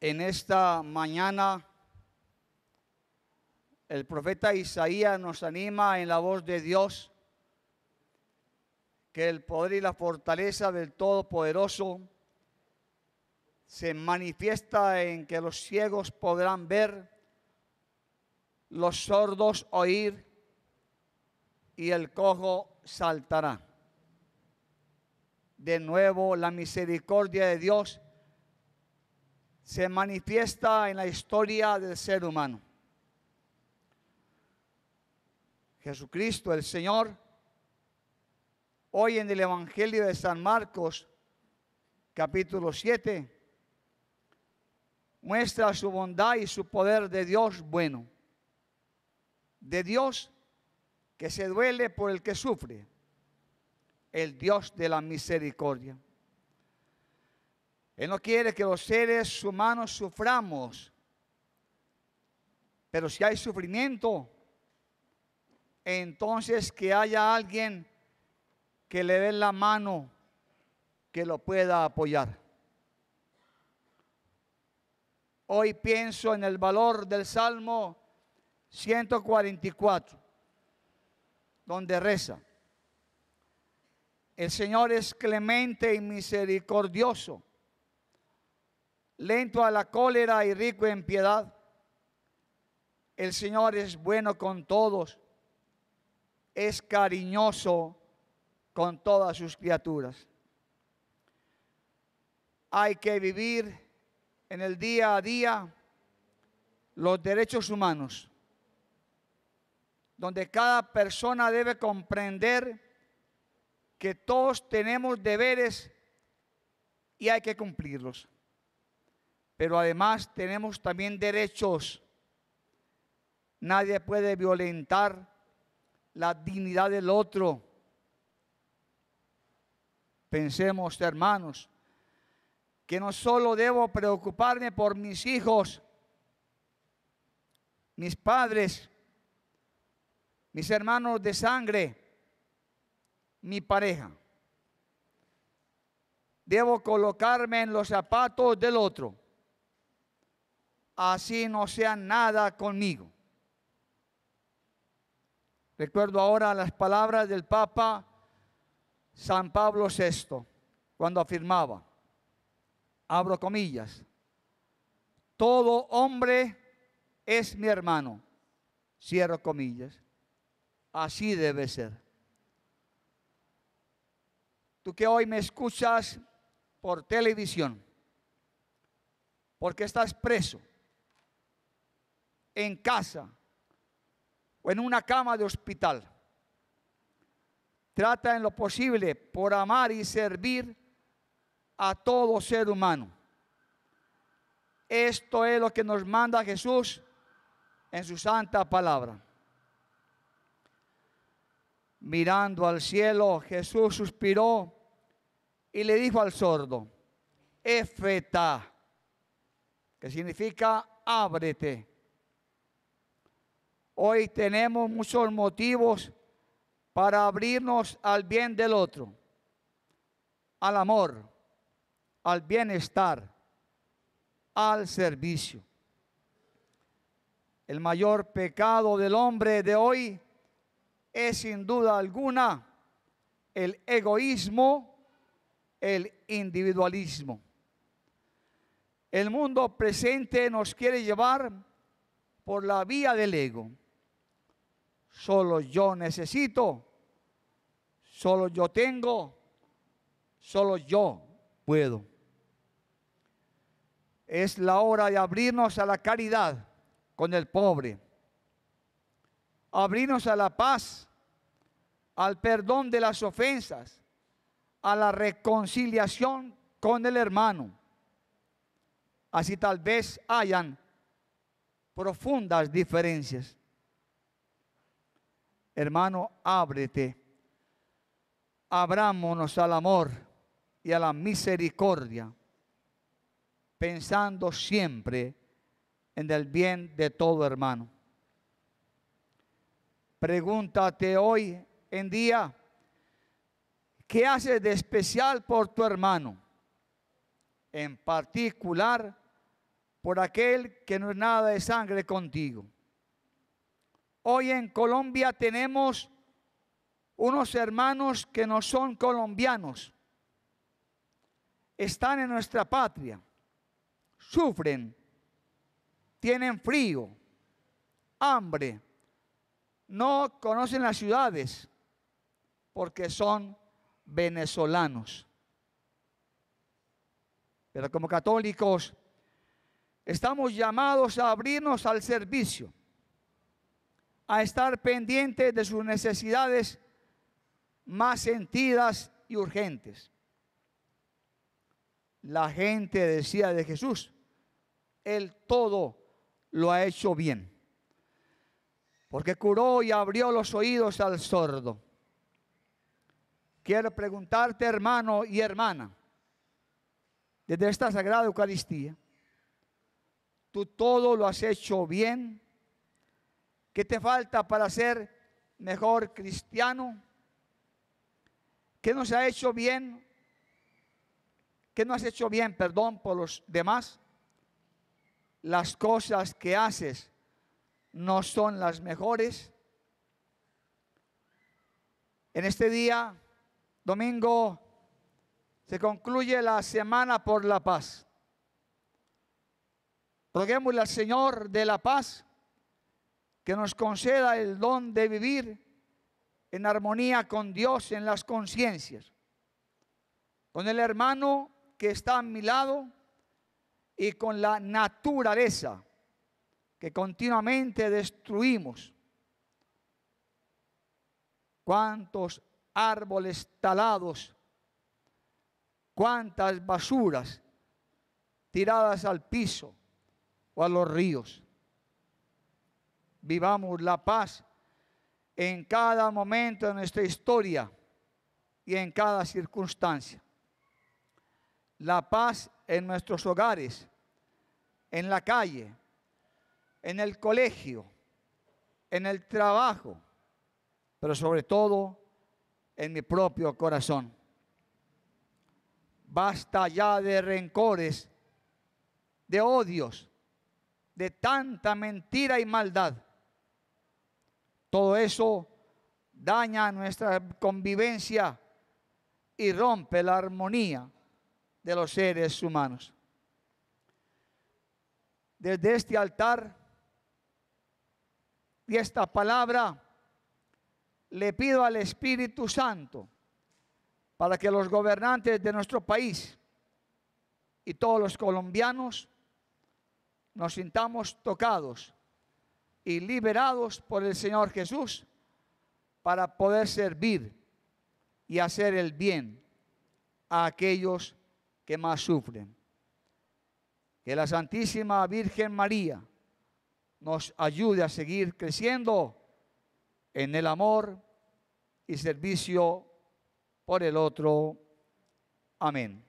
en esta mañana el profeta Isaías nos anima en la voz de Dios que el poder y la fortaleza del Todopoderoso se manifiesta en que los ciegos podrán ver, los sordos oír y el cojo saltará. De nuevo, la misericordia de Dios se manifiesta en la historia del ser humano. Jesucristo, el Señor, hoy en el Evangelio de San Marcos, capítulo 7, muestra su bondad y su poder de Dios bueno, de Dios que se duele por el que sufre, el Dios de la misericordia. Él no quiere que los seres humanos suframos. Pero si hay sufrimiento, entonces que haya alguien que le dé la mano que lo pueda apoyar. Hoy pienso en el valor del Salmo 144, donde reza, el Señor es clemente y misericordioso lento a la cólera y rico en piedad. El Señor es bueno con todos, es cariñoso con todas sus criaturas. Hay que vivir en el día a día los derechos humanos, donde cada persona debe comprender que todos tenemos deberes y hay que cumplirlos pero además tenemos también derechos. Nadie puede violentar la dignidad del otro. Pensemos, hermanos, que no solo debo preocuparme por mis hijos, mis padres, mis hermanos de sangre, mi pareja. Debo colocarme en los zapatos del otro así no sea nada conmigo. Recuerdo ahora las palabras del Papa San Pablo VI, cuando afirmaba, abro comillas, todo hombre es mi hermano, cierro comillas, así debe ser. Tú que hoy me escuchas por televisión, porque estás preso en casa o en una cama de hospital. Trata en lo posible por amar y servir a todo ser humano. Esto es lo que nos manda Jesús en su santa palabra. Mirando al cielo, Jesús suspiró y le dijo al sordo, Efeta, que significa ábrete. Hoy tenemos muchos motivos para abrirnos al bien del otro, al amor, al bienestar, al servicio. El mayor pecado del hombre de hoy es sin duda alguna el egoísmo, el individualismo. El mundo presente nos quiere llevar por la vía del ego solo yo necesito, solo yo tengo, solo yo puedo. Es la hora de abrirnos a la caridad con el pobre, abrirnos a la paz, al perdón de las ofensas, a la reconciliación con el hermano. Así tal vez hayan profundas diferencias. Hermano, ábrete. Abrámonos al amor y a la misericordia, pensando siempre en el bien de todo hermano. Pregúntate hoy en día, ¿qué haces de especial por tu hermano? En particular, por aquel que no es nada de sangre contigo. Hoy en Colombia tenemos unos hermanos que no son colombianos. Están en nuestra patria, sufren, tienen frío, hambre, no conocen las ciudades porque son venezolanos. Pero como católicos estamos llamados a abrirnos al servicio a estar pendiente de sus necesidades más sentidas y urgentes. La gente decía de Jesús, el todo lo ha hecho bien, porque curó y abrió los oídos al sordo. Quiero preguntarte, hermano y hermana, desde esta Sagrada Eucaristía, ¿tú todo lo has hecho bien? ¿Qué te falta para ser mejor cristiano? ¿Qué nos ha hecho bien? ¿Qué no has hecho bien, perdón, por los demás? Las cosas que haces no son las mejores. En este día, domingo, se concluye la semana por la paz. Roguemos al Señor de la paz que nos conceda el don de vivir en armonía con Dios en las conciencias, con el hermano que está a mi lado y con la naturaleza que continuamente destruimos. Cuántos árboles talados, cuántas basuras tiradas al piso o a los ríos vivamos la paz en cada momento de nuestra historia y en cada circunstancia. La paz en nuestros hogares, en la calle, en el colegio, en el trabajo, pero sobre todo en mi propio corazón. Basta ya de rencores, de odios, de tanta mentira y maldad. Todo eso daña nuestra convivencia y rompe la armonía de los seres humanos. Desde este altar y esta palabra le pido al Espíritu Santo para que los gobernantes de nuestro país y todos los colombianos nos sintamos tocados y liberados por el Señor Jesús para poder servir y hacer el bien a aquellos que más sufren. Que la Santísima Virgen María nos ayude a seguir creciendo en el amor y servicio por el otro. Amén.